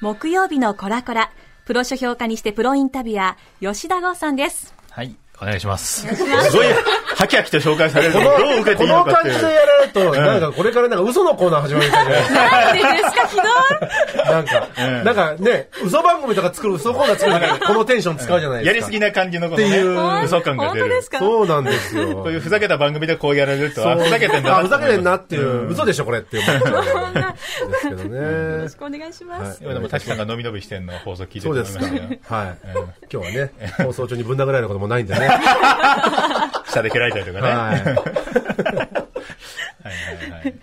木曜日のコラコラ、プロ書評家にしてプロインタビュアー、吉田剛さんです。はい、お願いします。すハキハキと紹介されるとどう受けていいのかっていう。この感じでやられると、なんかこれからなんか嘘のコーナー始まるみたいな。ですかひ どいなんか、なんかね、嘘番組とか作る嘘コーナー作るだけこのテンション使うじゃないですか。やりすぎな感じのこと、っていう嘘感が出る。そうなんですよ。こういうふざけた番組でこうやられると、ふざけてんだふざけてんなっていう、嘘でしょこれって思っですけ よろしくお願いします。今でも滝さんが伸び伸びしてんの放送聞いてそうですか。はい。今日はね、放送中にぶん殴られることもないんでね。下で蹴られいたりとかね。はい。はいはいはい。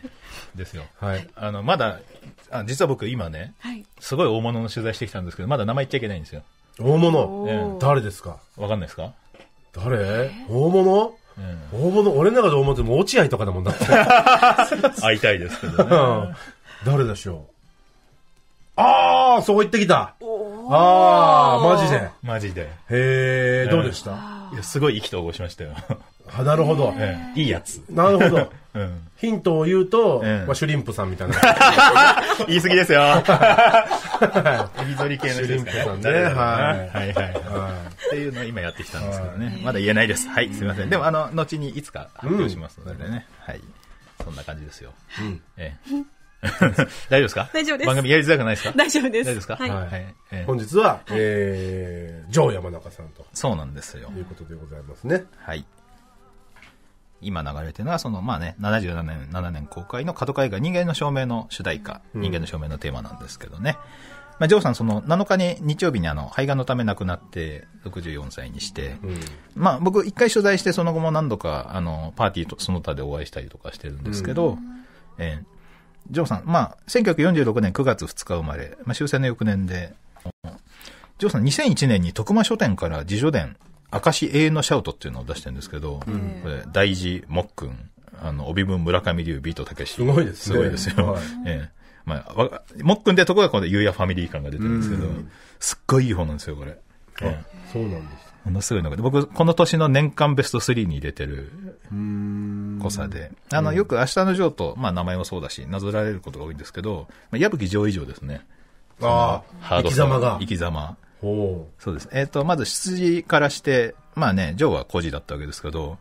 ですよ。はい。あの、まだ、あ実は僕今ね、はい、すごい大物の取材してきたんですけど、まだ名前言っちゃいけないんですよ。大物、えー、誰ですかわかんないですか誰大物うん、大物、俺の中で大物ってもう落合とかだもんだって。会いたいですけどね。誰でしょうああ、そこ行ってきた。ああ、マジで。マジで。へえ、どうでしたいや、すごい意気投合しましたよ。あなるほど、えいいやつなるほど、うん、ヒントを言うと、えまあ、シュリンプさんみたいな 言い過ぎですよ海ぞ系の人ですからねね、はい、はいはいはい、はい、っていうのを今やってきたんですけどねまだ言えないですはいすみませんでもあの後にいつか発表しますのでね、うん、はいそんな感じですよ、うん、え 大丈夫ですか大丈夫です。番組やりづらくないですか大丈夫です。大丈夫ですかはい。はいえー、本日は、えー、ジョー山中さんと。そうなんですよ。ということでございますね。はい。今流れてるのはその、まあね、77年、7年公開の角川映画人間の証明の主題歌、うん、人間の証明のテーマなんですけどね。まあ、ジョーさん、その、7日に、日曜日にあの、肺がんのため亡くなって、64歳にして、うん、まあ、僕、一回取材して、その後も何度か、あの、パーティーとその他でお会いしたりとかしてるんですけど、うん、えー、ジョーさん、まあ、1946年9月2日生まれ、まあ、終戦の翌年で、ジョーさん、2001年に徳間書店から自叙伝、明石永遠のシャウトっていうのを出してるんですけど、うん、これ、大事、もっくん、あの、帯分村上流、ビートたけし。すごいですね。すごいですよ。はい、ええまあ、もっくんでとこがこのゆうやファミリー感が出てるんですけど、うん、すっごいいい方なんですよ、これ。ええ、そうなんです。ものすごいのが、僕、この年の年間ベスト3に入れてる濃さで、あの、よく明日のジョーと、まあ名前もそうだし、なぞられることが多いんですけど、まあ、矢吹城以上ですね。ああ、生き様が。生き様。そうです。えっ、ー、と、まず羊からして、まあね、ジョーは孤児だったわけですけど、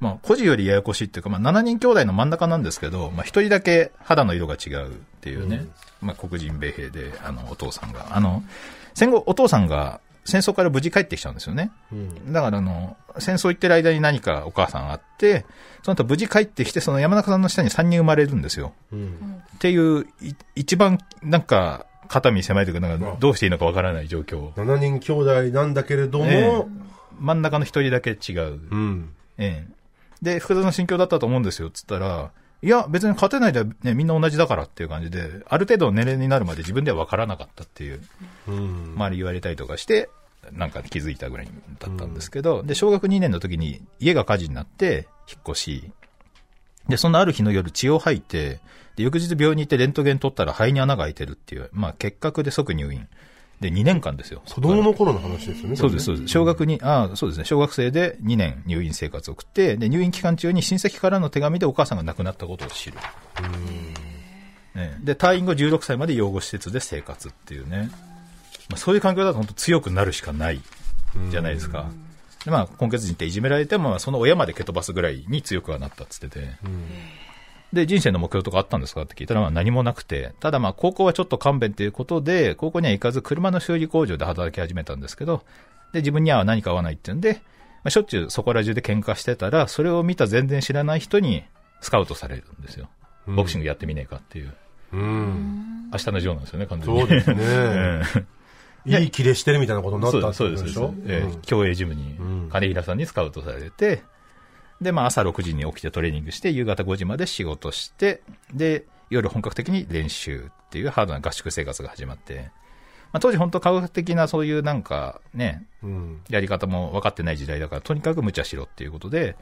まあ、孤児よりややこしいっていうか、まあ、7人兄弟の真ん中なんですけど、まあ、1人だけ肌の色が違うっていうね、うん、まあ、黒人米兵で、あの、お父さんが。あの、戦後、お父さんが戦争から無事帰ってきちゃうんですよね。うん、だから、あの、戦争行ってる間に何かお母さんあって、その後無事帰ってきて、その山中さんの下に3人生まれるんですよ。うん、っていうい、一番、なんか、肩身狭いというか、なんかどうしていいのかわからない状況。7人兄弟なんだけれども、え真ん中の一人だけ違う。うん。ええで、複雑な心境だったと思うんですよ、つったら、いや、別に勝てないで、ね、みんな同じだからっていう感じで、ある程度年齢になるまで自分では分からなかったっていう、うん、周り言われたりとかして、なんか気づいたぐらいだったんですけど、うん、で、小学2年の時に家が火事になって、引っ越し、で、そのある日の夜血を吐いて、で、翌日病院に行ってレントゲン取ったら肺に穴が開いてるっていう、まあ、結核で即入院。で、2年間ですよ。子供の頃の話ですよね。そうです、そうです。小学に、あそうですね、小学生で2年入院生活を送って、で、入院期間中に親戚からの手紙でお母さんが亡くなったことを知る。ね、で、退院後16歳まで養護施設で生活っていうね。まあ、そういう環境だと本当強くなるしかないじゃないですか。でまあ、根血人っていじめられても、その親まで蹴飛ばすぐらいに強くはなったっつってて。で、人生の目標とかあったんですかって聞いたら、まあ何もなくて、ただまあ高校はちょっと勘弁ということで、高校には行かず車の修理工場で働き始めたんですけど、で、自分には何か合わないっていうんで、まあ、しょっちゅうそこら中で喧嘩してたら、それを見た全然知らない人にスカウトされるんですよ。ボクシングやってみねえかっていう。うん。明日のジョーなんですよね、完全に。そうですね。いいキレしてるみたいなことになったんですよ。そうです、そうです。えー、競泳ジムに、金平さんにスカウトされて、で、まあ朝6時に起きてトレーニングして、夕方5時まで仕事して、で、夜本格的に練習っていうハードな合宿生活が始まって、まあ、当時本当科学的なそういうなんかね、うん、やり方も分かってない時代だから、とにかく無茶しろっていうことで、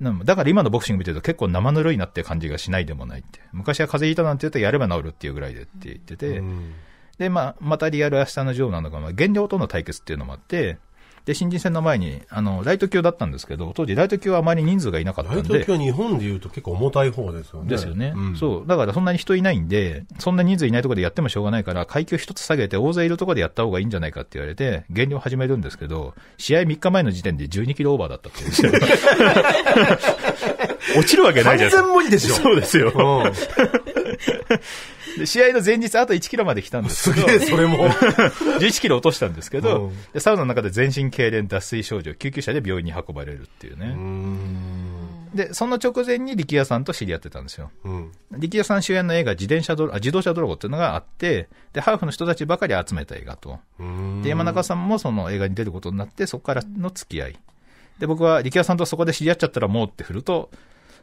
うん、だから今のボクシング見てると結構生ぬるいなって感じがしないでもないって。昔は風邪ひいたなんて言うとやれば治るっていうぐらいでって言ってて、うん、で、まあ、またリアル明日のジョーなのが、まあ、減量との対決っていうのもあって、で、新人戦の前に、あの、ライト級だったんですけど、当時ライト級はあまり人数がいなかったんで。ライト級は日本でいうと結構重たい方ですよね。ですよね。うん、そう。だからそんなに人いないんで、そんな人数いないところでやってもしょうがないから、階級一つ下げて大勢いるところでやった方がいいんじゃないかって言われて、減量始めるんですけど、試合3日前の時点で12キロオーバーだったっ 落ちるわけないじゃないですか。完全無理ですよ。そうですよ。で試合の前日、あと1キロまで来たんですけど、すげえ、それも。11 キロ落としたんですけど、で、サウナの中で全身痙攣、脱水症状、救急車で病院に運ばれるっていうね。うで、その直前に力也さんと知り合ってたんですよ。うん、力也さん主演の映画、自転車ドあ自動車泥棒っていうのがあって、で、ハーフの人たちばかり集めた映画と。で、山中さんもその映画に出ることになって、そこからの付き合い。で、僕は力也さんとそこで知り合っちゃったらもうって振ると、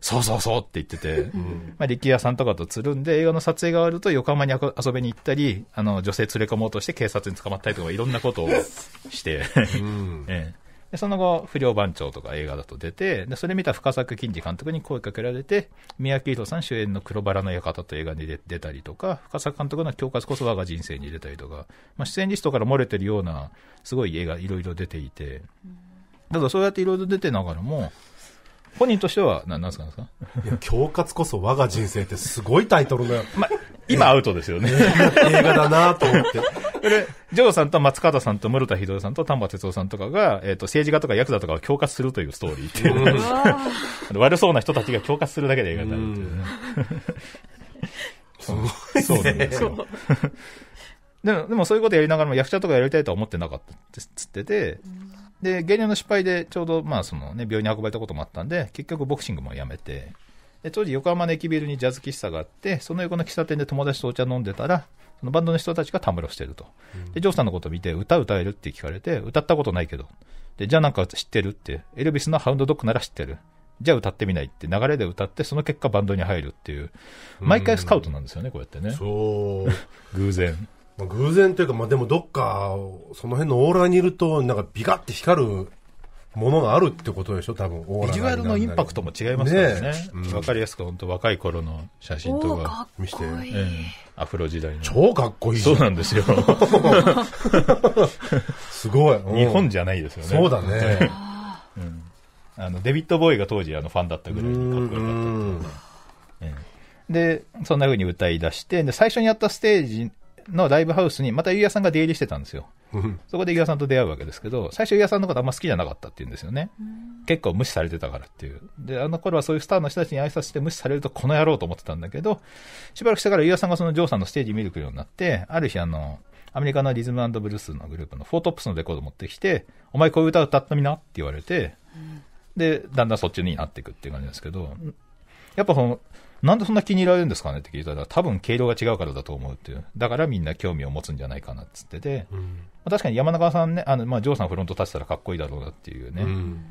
そうそうそうって言ってて、うん、まあ、力也さんとかとつるんで、映画の撮影が終わると横浜に遊びに行ったり、あの、女性連れ込もうとして警察に捕まったりとか、いろんなことをして、うん ええでその後、不良番長とか映画だと出て、でそれ見た深作金次監督に声かけられて、三宅宏さん主演の黒バラの館という映画に出たりとか、深作監督の恐喝こそ我が人生に出たりとか、まあ、出演リストから漏れてるような、すごい映画いろいろ出ていて、ただそうやっていろいろ出てながらも、本人としては、ななんすかなんすかいや、恐喝こそ我が人生ってすごいタイトルだよ。まあ、今アウトですよね。映画だなと思って。で、ジョーさんと松方さんと室田秀夫さんと丹波哲夫さんとかが、えっ、ー、と、政治家とかヤクザとかを恐喝するというストーリーっていう、悪そうな人たちが恐喝するだけで映画になるっていうね。うそうですよ。でも、でもそういうことやりながらも役者とかやりたいとは思ってなかったってつってて、で、減量の失敗で、ちょうど、まあ、そのね、病院に運ばれたこともあったんで、結局ボクシングもやめて、で、当時横浜の駅ビルにジャズ喫茶があって、その横の喫茶店で友達とお茶飲んでたら、そのバンドの人たちがたむろしてると。で、ジョーさんのこと見て、歌歌えるって聞かれて、歌ったことないけど。で、じゃあなんか知ってるって、エルビスのハウンドドッグなら知ってる。じゃあ歌ってみないって流れで歌って、その結果バンドに入るっていう、毎回スカウトなんですよね、こうやってね。そう。偶然。まあ、偶然というか、まあ、でもどっか、その辺のオーラにいると、なんかビカって光るものがあるってことでしょ、多分オーラビジュアルのインパクトも違いますからね。わ、ね、うん、かりやすく、本当若い頃の写真とか見せて、アフロ時代の。超かっこいいそうなんですよ。すごい。日本じゃないですよね。そうだね。うん、あのデビッド・ボーイが当時あのファンだったぐらいかっこよかったで、ね、で、そんなふうに歌い出して、で、最初にやったステージのライブハウスに、またゆうやさんが出入りしてたんですよ。そこでゆうやさんと出会うわけですけど、最初ゆうやさんのことあんま好きじゃなかったっていうんですよね。結構無視されてたからっていう。で、あの頃はそういうスターの人たちに挨拶して無視されるとこの野郎と思ってたんだけど、しばらくしてからゆうやさんがそのジョーさんのステージ見るくようになって、ある日あの、アメリカのリズムブルースのグループのフォートップスのレコード持ってきて、お前こういう歌歌ってみなって言われて、で、だんだんそっちになっていくっていう感じですけど、やっぱその、なんでそんな気に入られるんですかねって聞いたら、多分経路が違うからだと思うっていう。だからみんな興味を持つんじゃないかなっつってて、うん、まあ、確かに山中さんね、あの、まあ、ジョーさんフロント立てたらかっこいいだろうなっていうね。うん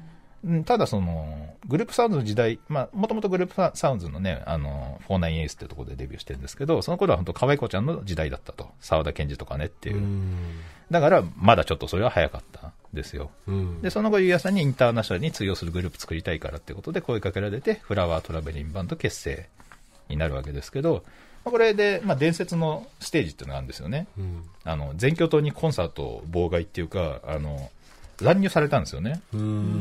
ただその、グループサウンズの時代、まあ、もともとグループサウンズのね、あの、49エースってところでデビューしてるんですけど、その頃は本当可愛い子ちゃんの時代だったと。沢田賢二とかねっていう。うだから、まだちょっとそれは早かった。ですよ、うん、でその後、ゆうやさんにインターナショナルに通用するグループ作りたいからってことで声かけられて、フラワートラベリンバンド結成になるわけですけど、まあ、これで、まあ、伝説のステージっていうのがあるんですよね、うん、あの全教頭にコンサート妨害っていうか、あの乱入されたんですよね、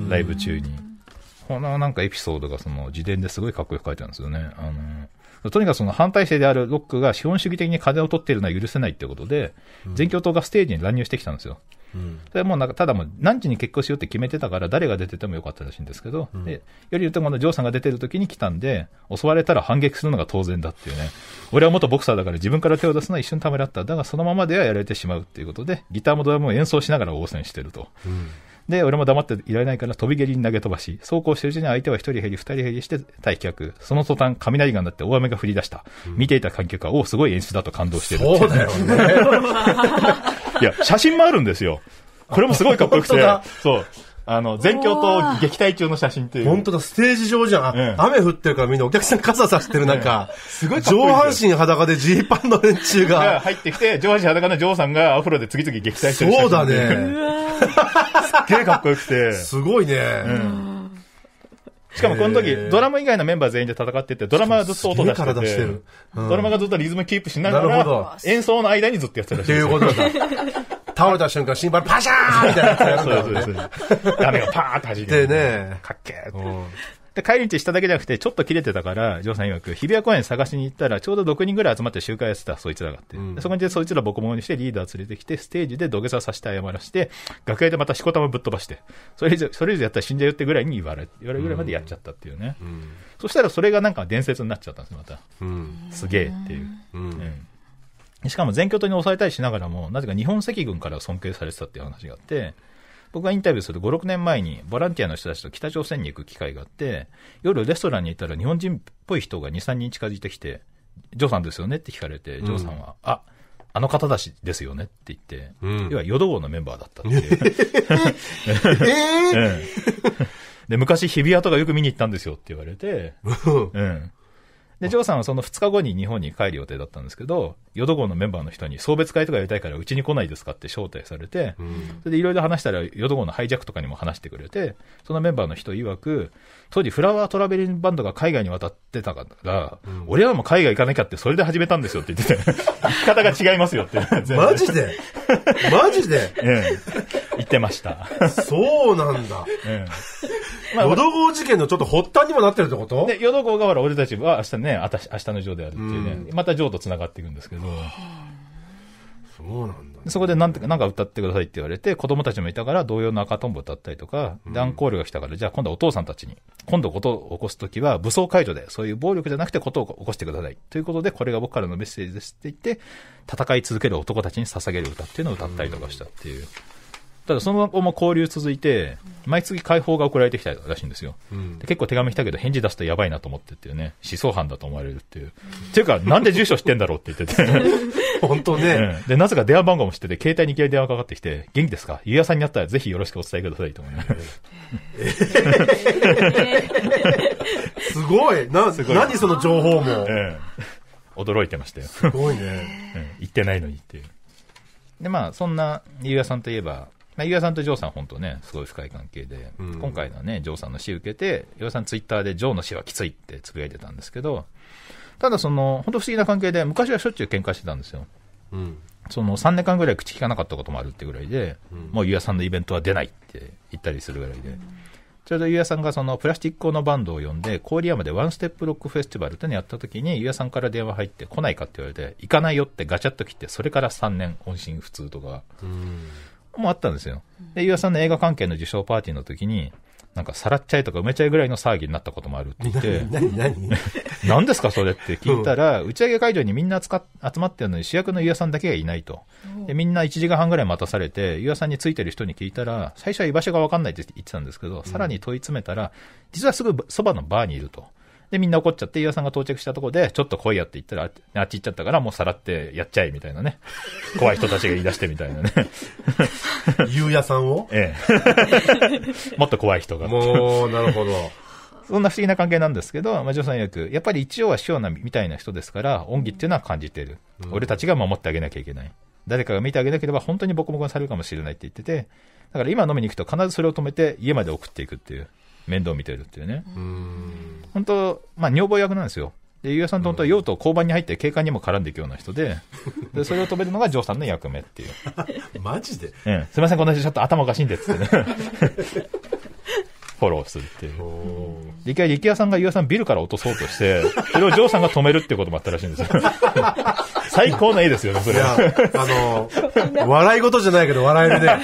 ライブ中に。このなんかエピソードがその自伝ですごいかっこよく書いてあるんですよね。あのとにかくその反対性であるロックが資本主義的に金を取っているのは許せないってことで、全教頭がステージに乱入してきたんですよ。うん、それもなんかただもう、何時に結婚しようって決めてたから、誰が出ててもよかったらしいんですけど、うん、でより言うと、このジョーさんが出てる時に来たんで、襲われたら反撃するのが当然だっていうね、俺は元ボクサーだから、自分から手を出すのは一瞬ためらった、だがそのままではやられてしまうっていうことで、ギターもドラムも演奏しながら応戦してると。うんで、俺も黙っていられないから飛び蹴りに投げ飛ばし、走行してるうちに相手は1人減り、2人減りして退却。その途端、雷が鳴って大雨が降り出した。うん、見ていた観客は、おお、すごい演出だと感動してるそうだよね。いや、写真もあるんですよ。これもすごいかっこよくて。そう。あの、全教と撃退中の写真という。本当だ、ステージ上じゃん。雨降ってるからみんなお客さん傘さしてる中、すごい上半身裸でジーパンの連中が。入ってきて、上半身裸のジョーさんがアフロで次々撃退してるそうだね。すっげえかっこよくて。すごいね。うんしかもこの時、ドラム以外のメンバー全員で戦ってて、ドラマはずっと音出してて、してる、うん、ドラマがずっとリズムキープしながら、演奏の間にずっとやってたらしい。っていうことだ。倒れた瞬間、シンバルパシャーみたいなやつそうそうそう。画面がパーって弾いて。ね。かっけーって。で、帰り道しただけじゃなくて、ちょっと切れてたから、ジョーさん曰く、日比谷公園探しに行ったら、ちょうど6人ぐらい集まって集会やってた、そいつらがって。うん、そこにそいつらボコボコにして、リーダー連れてきて、ステージで土下座させて謝らして、楽屋でまたしこたまぶっ飛ばして、それ以上、それ以上やったら死んじゃうってぐらいに言われ、言われるぐらいまでやっちゃったっていうね。うん、そしたらそれがなんか伝説になっちゃったんですまた。うん、すげえっていう。うんしかも全教点に抑えたりしながらも、なぜか日本赤軍から尊敬されてたっていう話があって、僕がインタビューする5、6年前にボランティアの人たちと北朝鮮に行く機会があって、夜レストランに行ったら日本人っぽい人が2、3人近づいてきて、ジョーさんですよねって聞かれて、ジョーさんは、ああの方だしですよねって言って、うん、要はヨド号のメンバーだったっていう。えー、で、昔日比谷とかよく見に行ったんですよって言われて、うん。で、ジョーさんはその2日後に日本に帰る予定だったんですけど、ヨド号のメンバーの人に送別会とかやりたいからうちに来ないですかって招待されて、うん、それでいろいろ話したらヨド号のハイジャックとかにも話してくれて、そのメンバーの人曰く、当時フラワートラベリングバンドが海外に渡ってたから、うん、俺らも海外行かなきゃってそれで始めたんですよって言ってて、行 き方が違いますよって。マジでマジで ええ。言ってました。そうなんだ。ええまあ、淀号事件のちょっと発端にもなってるってことで、淀号がほら、俺たちは明日ね、あた明日のジョーであるっていうね、うん、またジョーと繋がっていくんですけど。そうなんだ、ね、そこでなんてなんか歌ってくださいって言われて、子供たちもいたから童謡の赤とんぼ歌ったりとか、ダンコールが来たから、じゃあ今度はお父さんたちに、今度ことを起こすときは武装解除で、そういう暴力じゃなくてことを起こしてください。ということで、これが僕からのメッセージですって言って、戦い続ける男たちに捧げる歌っていうのを歌ったりとかしたっていう。うんただその後も交流続いて、毎月解放が送られてきたらしいんですよ、うん、結構手紙来たけど、返事出すとやばいなと思ってっていうね、思想犯だと思われるっていう、っていうか、なんで住所知ってんだろうって言ってて、本当ね、で、なぜか電話番号も知ってて、携帯にいきなり電話かかってきて、元気ですか、家屋さんになったらぜひよろしくお伝えくださいと思います。すごいなすごい何その情報も、驚いてましたよ。すごいね、行、え。言ってないのにっていう。で、まあ、そんな、ゆうさんといえば、まあ、岩さんとジョーさん、本当ね、すごい深い関係で、今回のね、ジョーさんの死受けて、岩さんツイッターでジョーの死はきついってつぶやいてたんですけど、ただその、本当不思議な関係で、昔はしょっちゅう喧嘩してたんですよ。うん、その3年間ぐらい口聞かなかったこともあるってぐらいで、うもう岩さんのイベントは出ないって言ったりするぐらいで、ちょうど岩さんがそのプラスチックのバンドを呼んで、郡山でワンステップロックフェスティバルってのやった時に、岩さんから電話入って来ないかって言われて、行かないよってガチャっと切って、それから3年音信不通とか、うんもあったんですよ。で、岩さんの映画関係の受賞パーティーの時に、なんか、さらっちゃいとか埋めちゃいぐらいの騒ぎになったこともあるって言って、何、何、何 ですか、それって聞いたら、打ち上げ会場にみんな集まってるのに、主役の岩さんだけがいないと。で、みんな1時間半ぐらい待たされて、岩さんについてる人に聞いたら、最初は居場所が分かんないって言ってたんですけど、さらに問い詰めたら、実はすぐそばのバーにいると。で、みんな怒っちゃって、岩さんが到着したとこで、ちょっと来いやって言ったら、あっち行っちゃったから、もうさらってやっちゃえ、みたいなね。怖い人たちが言い出してみたいなね。ゆうやさんをええ。もっと怖い人が。もう、なるほど。そんな不思議な関係なんですけど、まあ、ジョさん曰く、やっぱり一応は師匠みたいな人ですから、恩義っていうのは感じてる。うん、俺たちが守ってあげなきゃいけない。誰かが見てあげなければ本当にボコボコにされるかもしれないって言ってて、だから今飲みに行くと必ずそれを止めて家まで送っていくっていう。面倒見てるっていうね。本当、まあ、女房役なんですよ。で、ゆうやさんと本当は用途、交番に入って警官にも絡んでいくような人で、でそれを止めるのがジョーさんの役目っていう。マジで、うん、すみません、この人ちょっと頭おかしいんでっつってね。フォローするっていう。一回、力也さんがゆうやさんビルから落とそうとして、それをジョーさんが止めるってこともあったらしいんですよ。最高の絵ですよね、それは。あのー、笑い事じゃないけど笑えるね。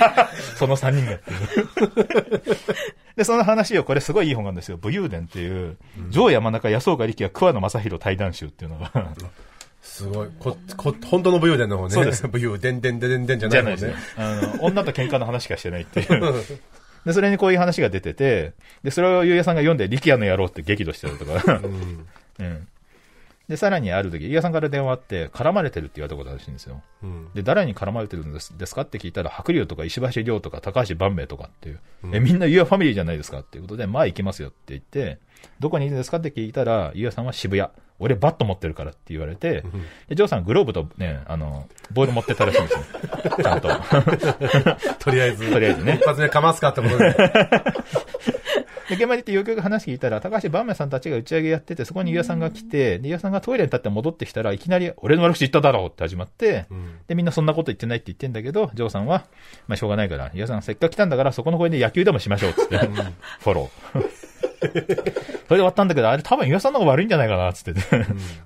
その3人が。で、その話を、これすごいいい本なんですよ。武勇伝っていう、上山中安岡力也桑野正宏対談集っていうのがすごい。こ、こ、本当の武勇伝の方ね。そうです。武勇伝、伝、伝、伝、伝じゃないですね。女と喧嘩の話しかしてないっていう。で、それにこういう話が出てて、で、それをゆうやさんが読んで、力也の野郎って激怒してるとか。うん、うんで、さらにある時、飯尾さんから電話あって、絡まれてるって言われたことらしいんですよ。うん、で、誰に絡まれてるんですですかって聞いたら、白龍とか石橋亮とか高橋万明とかっていう、うん、え、みんな飯尾ファミリーじゃないですかっていうことで、まあ行きますよって言って、どこにいるんですかって聞いたら、飯尾さんは渋谷。俺バット持ってるからって言われて、うん、で、ジョーさんグローブとね、あの、ボール持ってたらしいんですよ。ちゃんと。とりあえず。とりあえずね。一発目かますかってことで。現場に行ってよくよく話聞いたら、高橋バーメンさんたちが打ち上げやってて、そこに伊賀さんが来て、で、伊さんがトイレに立って戻ってきたらいきなり、俺の悪口言っただろうって始まって、うん、で、みんなそんなこと言ってないって言ってんだけど、ジョーさんは、まあしょうがないから、伊賀さんせっかく来たんだから、そこの公園で野球でもしましょうって、フォロー。それで終わったんだけど、あれ多分岩さんの方が悪いんじゃないかな、つって、ね、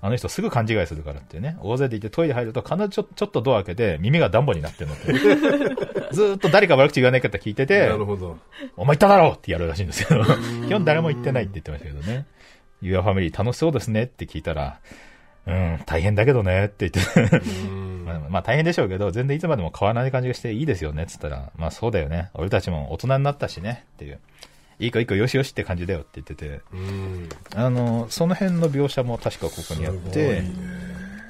あの人すぐ勘違いするからってね。大勢でいてトイレ入ると必ずちょちょっとドア開けて耳がダンボになってるのって。ずっと誰か悪口言わないかって聞いてて、なるほど。お前言っただろうってやるらしいんですけど、基本誰も言ってないって言ってましたけどね。ユアファミリー楽しそうですねって聞いたら、うん、大変だけどねって言って まあ、まあ大変でしょうけど、全然いつまでも変わらない感じがしていいですよねって言ったら、まあそうだよね。俺たちも大人になったしねっていう。いいかいいかよしよしって感じだよって言ってて、あの、その辺の描写も確かここにあって、ね、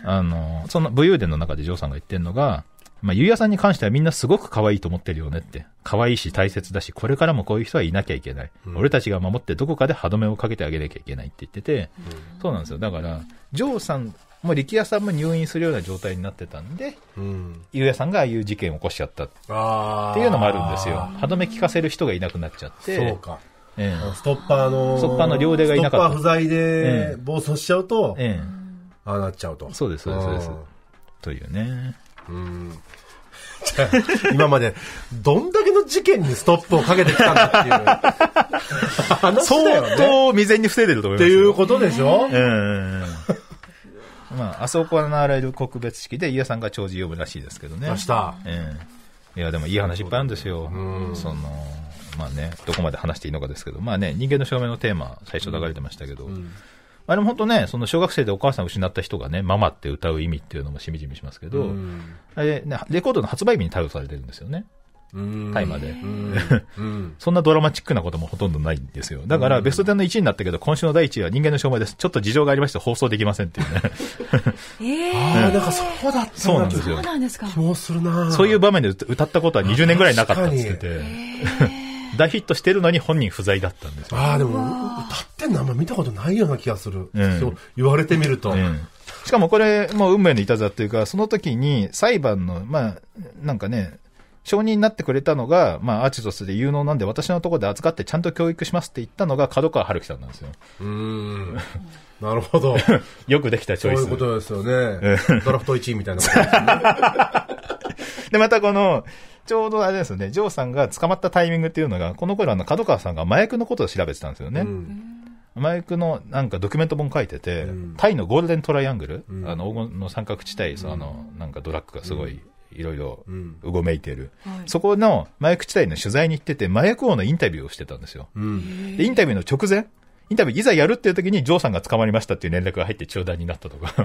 あの、その武勇伝の中でジョーさんが言ってるのが、まあ、ゆうやさんに関してはみんなすごく可愛いと思ってるよねって。可愛いし大切だし、これからもこういう人はいなきゃいけない。うん、俺たちが守ってどこかで歯止めをかけてあげなきゃいけないって言ってて、うん、そうなんですよ。だから、ジョーさんも力也さんも入院するような状態になってたんで、うん、ゆうやさんがああいう事件を起こしちゃったっていうのもあるんですよ。歯止め効かせる人がいなくなっちゃって。そうか。ええ、ストッパーの、ストッパーの両手がいなかった。ストッパー不在で暴走しちゃうと、ええ、ああなっちゃうと。そうです、そうです、そうです。というね。うん今までどんだけの事件にストップをかけてきたんだっていうね。相当未然に防いでると思いっまてすよ。いうことでしょ、ええまあ、あそこ行われる告別式で、伊谷さんが弔辞呼ぶらしいですけどね。明日。ええいや、でもいい話いっぱいあるんですよ。その、まあね、どこまで話していいのかですけど、まあね、人間の証明のテーマ、最初流れてましたけど、あれも本当ね、その小学生でお母さん失った人がね、ママって歌う意味っていうのもしみじみしますけど、あれ、ね、レコードの発売日に逮捕されてるんですよね。大麻で。そんなドラマチックなこともほとんどないんですよ。だから、ベスト10の1位になったけど、今週の第1位は人間の証明です。ちょっと事情がありまして放送できませんっていうね。えー、ああ、だからそうだったそうなんですよ。そうなんですか。気もするなそういう場面で歌ったことは20年ぐらいなかったっつってて。大ヒットしてるのに本人不在だったんですよ。ああ、でも、歌ってんのあんま見たことないような気がする。うん、そう言われてみると。うんしかもこれ、もう運命のいたずらというか、その時に裁判の、まあ、なんかね、証人になってくれたのが、まあ、アーチとしてで有能なんで、私のところで扱ってちゃんと教育しますって言ったのが、角川春樹さんなんですよ。うん。なるほど。よくできたチョイス。そういうことですよね。ドラフト1位みたいなね、で、またこの、ちょうどあれですよね、ジョーさんが捕まったタイミングっていうのが、この頃あの、角川さんが麻薬のことを調べてたんですよね。うん麻薬のなんかドキュメント本書いてて、うん、タイのゴールデントライアングル、うん、あの黄金の三角地帯、その、なんかドラッグがすごい、いろいろうごめいてる、そこの麻薬地帯の取材に行ってて、麻薬王のインタビューをしてたんですよ。で、インタビューの直前、インタビューいざやるっていう時に、ジョーさんが捕まりましたっていう連絡が入って中断になったとか。へ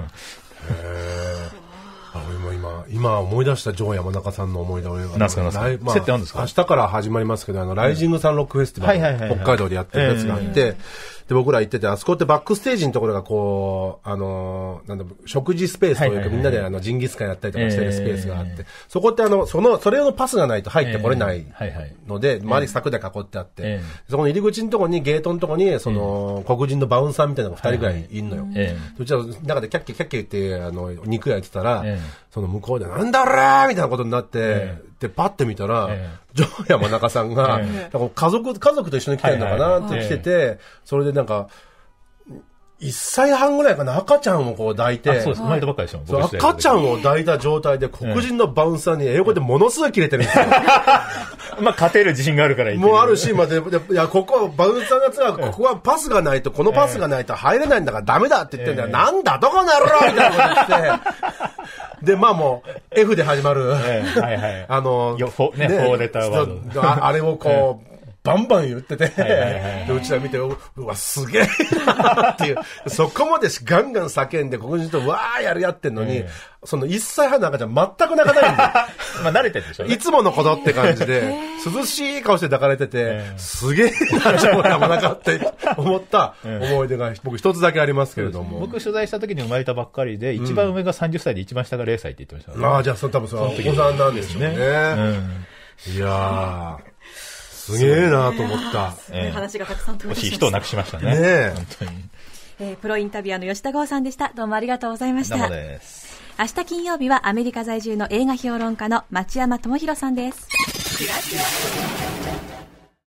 ー今思い出したジョン山中さんの思い出をなすかなすか、あるんですか明日から始まりますけど、あの、ライジングサンロックフェスティバル、北海道でやってるやつがあって、で、僕ら行ってて、あそこってバックステージのところがこう、あのなんだ、食事スペースというか、はいはいはい、みんなであの、ジンギスカンやったりとかしてるスペースがあって、えー、そこってあの、その、それのパスがないと入ってこれないので、えーはいはい、周り柵で囲ってあって、えー、そこの入り口のところに、ゲートのところに、その、黒人のバウンサーみたいなのが二人ぐらいいんのよ。はいはい、うちは中でキャッキャキャッキャって、あの、肉焼いてたら、その向こうで、なんだろーみたいなことになって、ってパッて見たら、えジョー山中さんが、ええ、家族、家族と一緒に来てるのかなって来てて、それでなんか、1歳半ぐらいかな、赤ちゃんをこう抱いて、そうです、生まばっかりでしょ、赤ちゃんを抱いた状態で、黒人のバウンサーに英語でものすごい切れてるんですよ。まあ、勝てる自信があるからいいもうあるし、まあ、でいやここはバウンサーがつが、ここはパスがないと、このパスがないと入れないんだから、だめだって言ってんだよ、えー、なんだ、どこな野郎みたいなこと言って。で、まあもう、F で始まる、えー、はいはい、あの、よね、ね、フォーレターは。あ。あれをこう、えーバンバン言ってて、で、うちら見て、うわ、すげえなっていう、そこまでガンガン叫んで、黒人とわーやるやってんのに、その切歳半の赤ちゃん全く泣かないんで。まあ慣れてるでしょ、ね、いつものことって感じで、涼しい顔して抱かれてて、すげえな、じゃあなかって 思った思い出が僕一つだけありますけれども。僕取材した時に生まれたばっかりで、一番上が30歳で一番下が0歳って言ってました、ね。ああ、じゃあそ多分そのお子さんなんですよね。いやー。すげえなと思った。えー、話がたくさん飛びし人をなくしましたね。ね本当に。えー、プロインタビュアーの吉田剛さんでした。どうもありがとうございました。明日金曜日はアメリカ在住の映画評論家の町山智博さんです。